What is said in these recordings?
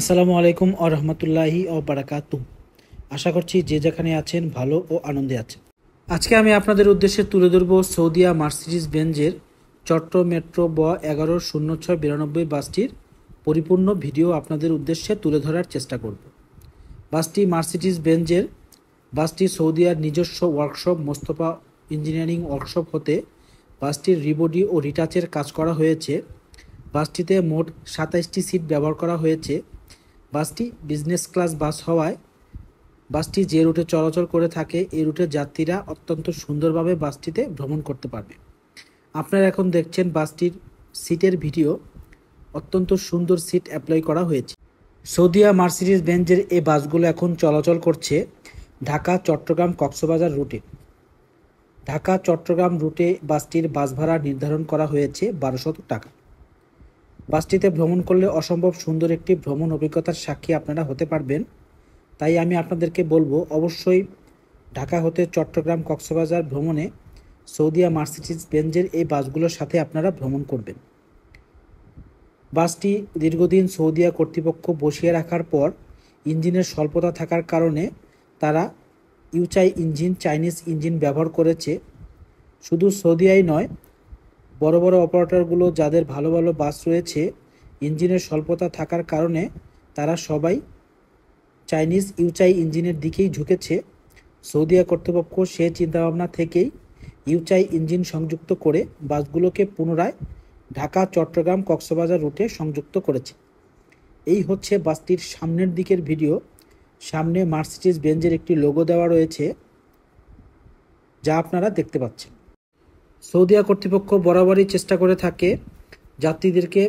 আসসালামু আলাইকুম আ রহমতুল্লাহি ও বারাকাতু আশা করছি যে যেখানে আছেন ভালো ও আনন্দে আছেন আজকে আমি আপনাদের উদ্দেশ্যে তুলে ধরব সৌদিয়া মার্সিডিস বেঞ্জের চট্ট মেট্রো ব এগারো শূন্য ছয় বিরানব্বই বাসটির পরিপূর্ণ ভিডিও আপনাদের উদ্দেশ্যে তুলে ধরার চেষ্টা করব বাসটি মার্সিডিস বেঞ্জের বাসটি সৌদিয়ার নিজস্ব ওয়ার্কশপ মোস্তফা ইঞ্জিনিয়ারিং ওয়ার্কশপ হতে বাসটির রিবডি ও রিটাচের কাজ করা হয়েছে বাসটিতে মোট সাতাইশটি সিট ব্যবহার করা হয়েছে বাসটি বিজনেস ক্লাস বাস হওয়ায় বাসটি যে রুটে চলাচল করে থাকে এই রুটের যাত্রীরা অত্যন্ত সুন্দরভাবে বাসটিতে ভ্রমণ করতে পারবে আপনারা এখন দেখছেন বাসটির সিটের ভিডিও অত্যন্ত সুন্দর সিট অ্যাপ্লাই করা হয়েছে সৌদিয়া মার্সিডিস বেঞ্জের এই বাসগুলো এখন চলাচল করছে ঢাকা চট্টগ্রাম কক্সবাজার রুটে ঢাকা চট্টগ্রাম রুটে বাসটির বাস ভাড়া নির্ধারণ করা হয়েছে বারোশত টাকা বাসটিতে ভ্রমণ করলে অসম্ভব সুন্দর একটি ভ্রমণ অভিজ্ঞতার সাক্ষী আপনারা হতে পারবেন তাই আমি আপনাদেরকে বলবো অবশ্যই ঢাকা হতে চট্টগ্রাম কক্সবাজার ভ্রমণে সৌদিয়া মার্সিডিজ বেঞ্জের এই বাসগুলোর সাথে আপনারা ভ্রমণ করবেন বাসটি দীর্ঘদিন সৌদিয়া কর্তৃপক্ষ বসিয়ে রাখার পর ইঞ্জিনের স্বল্পতা থাকার কারণে তারা ইউচাই ইঞ্জিন চাইনিজ ইঞ্জিন ব্যবহার করেছে শুধু সৌদিয়াই নয় বড় বড় অপারেটরগুলো যাদের ভালো ভালো বাস রয়েছে ইঞ্জিনের স্বল্পতা থাকার কারণে তারা সবাই চাইনিজ ইউচাই ইঞ্জিনের দিকেই ঝুঁকেছে সৌদিয়া কর্তৃপক্ষ সে চিন্তাভাবনা থেকেই ইউচাই ইঞ্জিন সংযুক্ত করে বাসগুলোকে পুনরায় ঢাকা চট্টগ্রাম কক্সবাজার রুটে সংযুক্ত করেছে এই হচ্ছে বাসটির সামনের দিকের ভিডিও সামনে মার্সিডিজ বেঞ্জের একটি লোগো দেওয়া রয়েছে যা আপনারা দেখতে পাচ্ছেন সৌদিয়া কর্তৃপক্ষ বরাবরই চেষ্টা করে থাকে যাত্রীদেরকে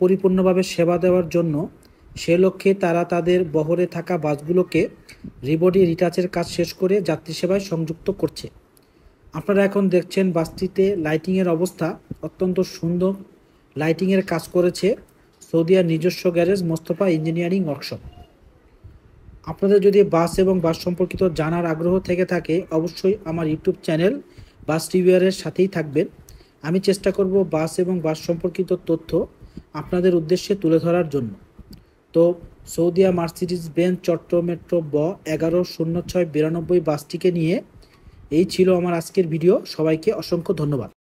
পরিপূর্ণভাবে সেবা দেওয়ার জন্য সে লক্ষ্যে তারা তাদের বহরে থাকা বাসগুলোকে রিবডি রিটাচের কাজ শেষ করে যাত্রী সেবায় সংযুক্ত করছে আপনারা এখন দেখছেন বাসটিতে লাইটিংয়ের অবস্থা অত্যন্ত সুন্দর লাইটিংয়ের কাজ করেছে সৌদিয়ার নিজস্ব গ্যারেজ মোস্তফা ইঞ্জিনিয়ারিং ওয়ার্কশপ আপনাদের যদি বাস এবং বাস সম্পর্কিত জানার আগ্রহ থেকে থাকে অবশ্যই আমার ইউটিউব চ্যানেল বাস রিভিউয়ারের সাথেই থাকবেন আমি চেষ্টা করব বাস এবং বাস সম্পর্কিত তথ্য আপনাদের উদ্দেশ্যে তুলে ধরার জন্য তো সৌদিয়া মার্সিডিজ বেঞ্চ চট্ট মেট্রো ব এগারো শূন্য ছয় বিরানব্বই বাসটিকে নিয়ে এই ছিল আমার আজকের ভিডিও সবাইকে অসংখ্য ধন্যবাদ